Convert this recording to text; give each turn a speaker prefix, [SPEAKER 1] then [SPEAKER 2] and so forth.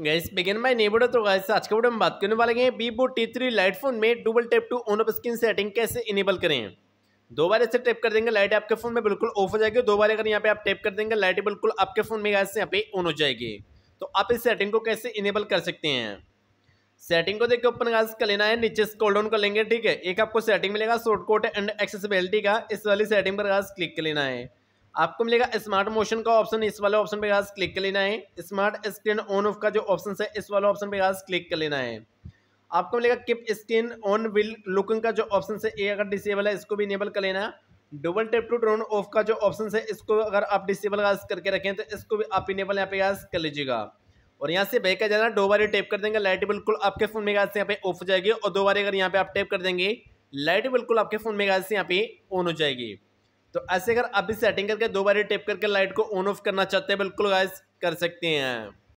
[SPEAKER 1] gas begin my neighbour तो guys आज के वीडियो में बात करने वाले हैं Vivo T three lite phone में double tap to on off screen setting कैसे इनेबल करें दो बार ऐसे टैप कर देंगे लाइट आपके फोन में बिल्कुल ऑफ हो जाएगी दो बार अगर यहाँ पे आप टैप कर देंगे लाइट बिल्कुल आपके फोन में गैस यहाँ पे ऑन हो जाएगी तो आप इस सेटिंग को कैसे इनेबल कर सकते हैं सेटिंग को देखिए ओपन गैस कर लेना है नीचे स्कॉल डाउन कर लेंगे ठीक है एक आपको सेटिंग मिलेगा शॉर्टकट एंड एक्सेसिबिलिटी का इस वाली सेटिंग पर गैस क्लिक कर लेना है आपको मिलेगा स्मार्ट मोशन का ऑप्शन इस वाले ऑप्शन पे खास क्लिक कर लेना है स्मार्ट स्क्रीन ऑन ऑफ का जो ऑप्शन है इस वाले ऑप्शन पे खास क्लिक कर लेना है आपको मिलेगा keep screen on while looking का जो ऑप्शन है ये अगर डिसेबल है इसको भी इनेबल कर लेना double tap to turn off का जो ऑप्शन है इसको अगर आप डिसेबल खास करके रखें तो इसको भी आप इनेबल यहाँ पे खास कर लीजिएगा और यहाँ से बहकर जाना दो बार टेप कर देंगे लाइट बिल्कुल आपके फोन में से यहाँ पे ऑफ हो जाएगी और दो बार अगर यहाँ पे आप टेप कर देंगे लाइट बिल्कुल आपके फोन में से यहाँ पे ऑन हो जाएगी तो ऐसे अगर आप भी सेटिंग करके दो बार टेप करके लाइट को ऑन ऑफ करना चाहते हैं बिल्कुल गाइस कर सकते हैं